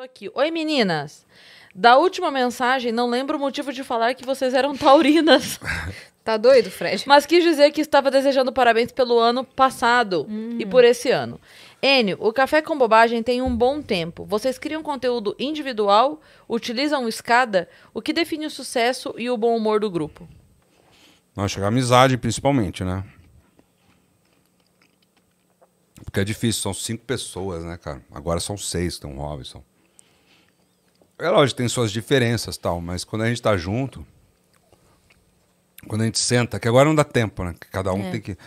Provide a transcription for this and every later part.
mandou aqui. Oi, meninas. Da última mensagem, não lembro o motivo de falar que vocês eram taurinas. tá doido, Fred? Mas quis dizer que estava desejando parabéns pelo ano passado hum. e por esse ano. Enio, o Café com Bobagem tem um bom tempo. Vocês criam conteúdo individual, utilizam escada, o que define o sucesso e o bom humor do grupo? Acho que a amizade, principalmente, né? Porque é difícil, são cinco pessoas, né, cara? Agora são seis, tem o Robinson. É lógico, tem suas diferenças tal, mas quando a gente tá junto, quando a gente senta, que agora não dá tempo, né? Cada um é. tem que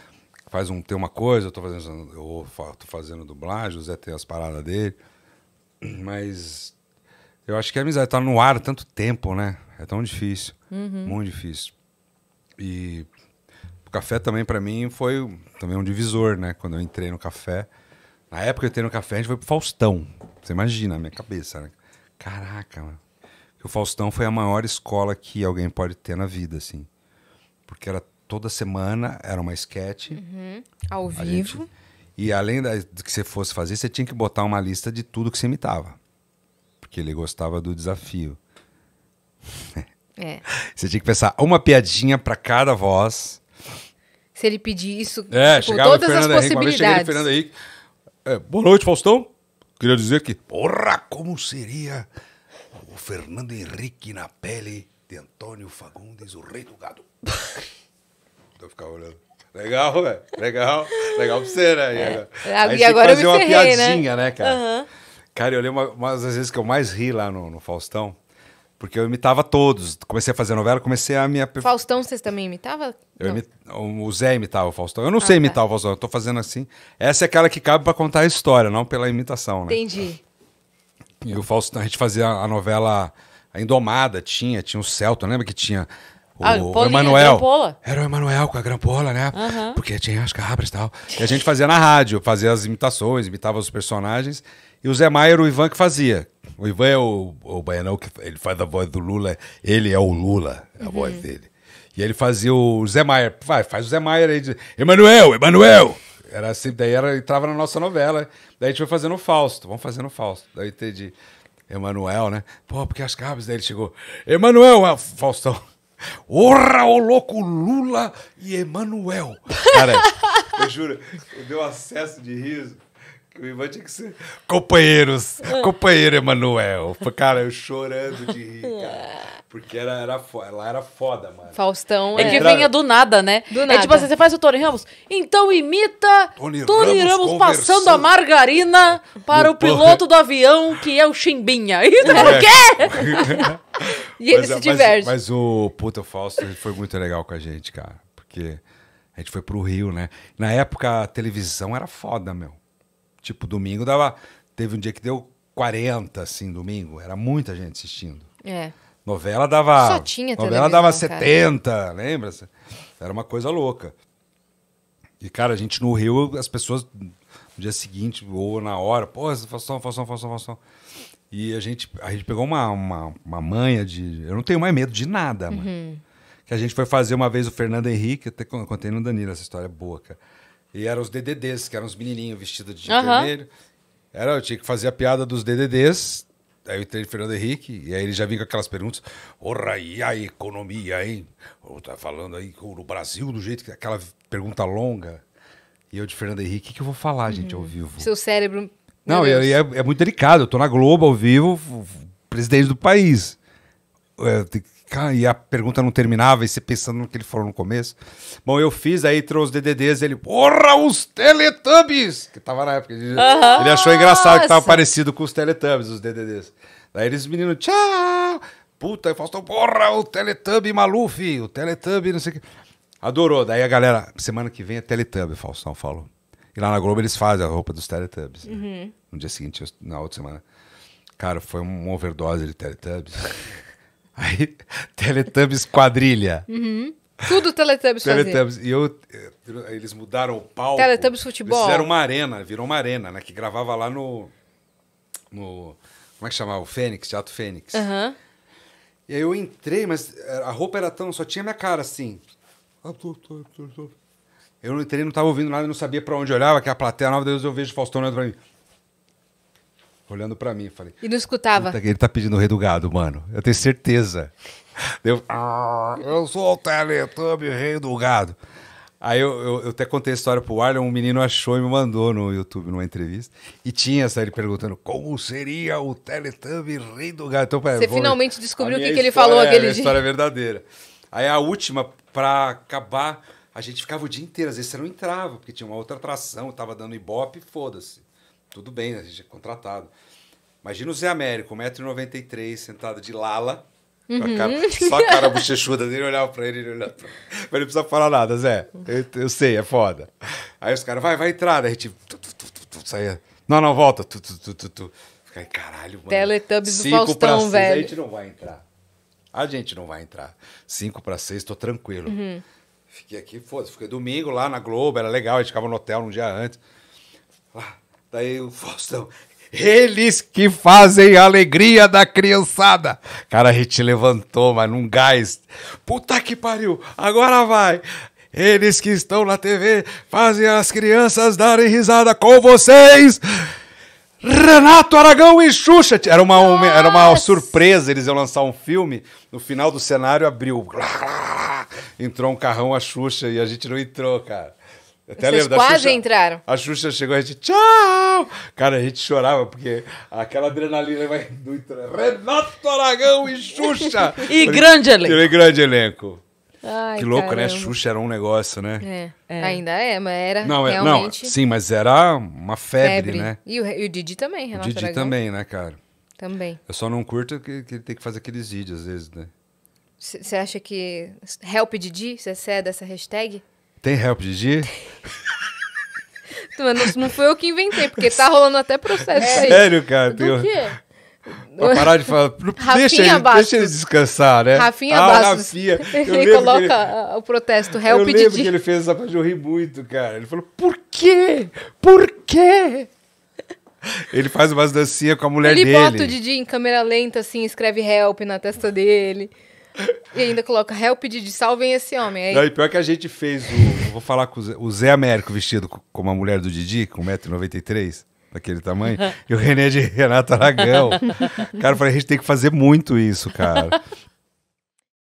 faz um tem uma coisa, eu tô fazendo eu tô fazendo dublagem, o Zé tem as paradas dele. Mas eu acho que a amizade tá no ar há tanto tempo, né? É tão difícil, uhum. muito difícil. E o café também para mim foi também é um divisor, né? Quando eu entrei no café, na época que eu entrei no café, a gente foi pro Faustão. Você imagina a minha cabeça, né? Caraca, mano. O Faustão foi a maior escola que alguém pode ter na vida, assim. Porque era toda semana, era uma sketch. Uhum. Ao vivo. Gente... E além de do que você fosse fazer, você tinha que botar uma lista de tudo que você imitava. Porque ele gostava do desafio. É. Você tinha que pensar uma piadinha para cada voz. Se ele pedir isso, é, tipo, todas as possibilidades. uma vez cheguei no Fernando Henrique. É, boa noite, Faustão. Queria dizer que, porra, como seria o Fernando Henrique na pele de Antônio Fagundes, o rei do gado. eu ficava olhando. Legal, velho. Legal. Legal pra você, né? É. Agora, e agora, e agora eu me ferrei, uma né? piadinha, né, né cara? Uhum. Cara, eu lembro uma, uma das vezes que eu mais ri lá no, no Faustão. Porque eu imitava todos. Comecei a fazer novela, comecei a minha. Faustão, vocês também imitavam? Eu imit... O Zé imitava o Faustão. Eu não ah, sei tá. imitar tá. o Faustão, eu tô fazendo assim. Essa é aquela que cabe para contar a história, não pela imitação, né? Entendi. E o Faustão, a gente fazia a novela a Indomada, tinha, tinha o Celton, lembra que tinha. O, ah, o Emanuel. Era o Emanuel com a grampola, né? Uhum. Porque tinha as cabras e tal. E a gente fazia na rádio, fazia as imitações, imitava os personagens. E o Zé era o Ivan que fazia. O Ivan é o, o baianão que ele faz a voz do Lula. Ele é o Lula, a uhum. voz dele. E ele fazia o Zé Maier. Vai, faz o Zé Maier aí. De, Emanuel, Emanuel! Era assim, daí era, entrava na nossa novela. Daí a gente foi fazendo o Fausto. Vamos fazendo o Fausto. Daí entendi. Emanuel, né? Pô, porque as cabras. Daí ele chegou. Emanuel, ah, Faustão. Orra, o louco Lula e Emanuel. Cara, eu juro, deu acesso de riso. O Ivan tinha que ser. Companheiros! Companheiro Emanuel! Cara, eu chorando de rir, é. cara. Porque era, era, foda, ela era foda, mano. Faustão. É, é que vinha do nada, né? Do é tipo nada. tipo assim, você faz o Tony Ramos. Então imita Tony, Tony Ramos, Ramos passando a margarina para o piloto do avião, que é o Chimbinha. Então, é. E não é. o quê? e ele mas, se diverte. Mas, mas o puta Fausto foi muito legal com a gente, cara. Porque a gente foi pro Rio, né? Na época a televisão era foda, meu. Tipo, domingo dava. Teve um dia que deu 40, assim, domingo. Era muita gente assistindo. É. Novela dava. Só tinha Novela dava cara. 70, lembra? -se? Era uma coisa louca. E, cara, a gente no Rio, as pessoas no dia seguinte ou na hora, pô, façam, façam, façam, façam. E a gente, a gente pegou uma, uma, uma manha de. Eu não tenho mais medo de nada, uhum. mano. Que a gente foi fazer uma vez o Fernando Henrique, até contei no Danilo essa história boa, cara. E eram os DDDs, que eram os menininhos vestidos de uhum. vermelho. Era, eu tinha que fazer a piada dos DDDs. Aí eu entrei Fernando Henrique, e aí ele já vinha com aquelas perguntas. Ora, e a economia, hein? Ou tá falando aí no Brasil, do jeito que... Aquela pergunta longa. E eu de Fernando Henrique, o que, que eu vou falar, uhum. gente, ao vivo? Seu cérebro... Não, é, é, é, muito delicado. Eu tô na Globo, ao vivo, presidente do país. Eu é, tenho que e a pergunta não terminava, e você pensando no que ele falou no começo. Bom, eu fiz, aí trouxe os DDDs, ele, porra, os Teletubbies! Que tava na época. Ele, ele achou engraçado que tava parecido com os Teletubbies, os DDDs. Daí eles, menino, tchau! Puta, e Faustão, porra, o Teletubbie Maluf, o Teletubbie, não sei o que. Adorou. Daí a galera, semana que vem é Teletubbie, Faustão falou. E lá na Globo eles fazem a roupa dos Teletubbies. Uhum. Né? No dia seguinte, na outra semana. Cara, foi uma overdose de Teletubbies. Aí, Teletubbies quadrilha. Uhum. Tudo Teletubbies fazia. Teletubbies. E eu, eh, eles mudaram o palco. Teletubbies futebol. Eles fizeram uma arena, virou uma arena, né? Que gravava lá no... no como é que chamava? O Fênix, Teatro Fênix. Uhum. E aí eu entrei, mas a roupa era tão... Só tinha minha cara, assim. Eu não entrei, não tava ouvindo nada, não sabia para onde olhava, que a plateia nova, Deus, eu vejo Faustão olhando pra mim olhando para mim. Falei, e não escutava. Ele tá pedindo o rei do gado, mano. Eu tenho certeza. Eu, ah, eu sou o Teletubbie, rei do gado. Aí eu, eu, eu, até contei a história pro Arlen, um menino achou e me mandou no YouTube numa entrevista. E tinha essa ele perguntando como seria o Teletubbie rei do gado. Então, Você vou, finalmente descobriu o que, que ele falou é, aquele a história é verdadeira. Aí a última, para acabar, a gente ficava o dia inteiro. Às vezes você não entrava, porque tinha uma outra atração, tava dando ibope, foda-se. Tudo bem, a gente é contratado. Imagina o Zé Américo, 1,93m, sentado de lala. Uhum. Cara, só a cara bochechuda dele, olhava pra ele, ele olhava pra ele. Mas não precisava falar nada, Zé. Eu, eu sei, é foda. Aí os caras, vai, vai entrar. Daí a gente tu, tu, tu, tu, saia. Não, não, volta. Tu, tu, tu, tu, tu. caralho, mano. Teletubbies do Faustão, velho. A gente não vai entrar. A gente não vai entrar. cinco para seis tô tranquilo. Uhum. Fiquei aqui, foda-se. Fiquei domingo lá na Globo, era legal. A gente ficava no hotel um dia antes. Lá, Daí o Faustão, eles que fazem a alegria da criançada. Cara, a gente levantou, mas num gás. Puta que pariu, agora vai. Eles que estão na TV fazem as crianças darem risada com vocês. Renato Aragão e Xuxa. Era uma, uma, era uma surpresa, eles iam lançar um filme. No final do cenário abriu. Entrou um carrão a Xuxa e a gente não entrou, cara. Até Vocês lembro quase Xuxa, entraram. A Xuxa chegou e a gente, tchau! Cara, a gente chorava, porque aquela adrenalina vai do Renato Aragão e Xuxa! e grande elenco. E é grande elenco. Ai, que louco, né? caramba. né? Xuxa era um negócio, né? É, é. Ainda é, mas era não, é, realmente... Não, sim, mas era uma febre, febre. né? E o, e o, Didi também, Renato o Didi Aragão. também, né, cara? Também. Eu só não curto que, que tem que fazer aqueles vídeos, às vezes, né? Você acha que... Help Didi? Você é dessa hashtag? Tem help Didi? isso não foi eu que inventei, porque tá rolando até processo é, aí. Sério, cara? Do quê? Pra parar de falar. deixa, ele, deixa ele descansar, né? Rafinha ah, Bastos. Rafinha. ele coloca ele, o protesto, help Eu lembro que ele fez essa parte, eu ri muito, cara. Ele falou, por quê? Por quê? Ele faz umas dancinhas com a mulher ele dele. Ele bota o Didi em câmera lenta, assim, escreve help na testa dele. E ainda coloca help de salvem esse homem. Aí... Não, e pior que a gente fez o. Vou falar com o Zé, o Zé Américo vestido como a mulher do Didi, com 1,93m, daquele tamanho, e o René de Renato Aragão. Cara, eu falei, a gente tem que fazer muito isso, cara.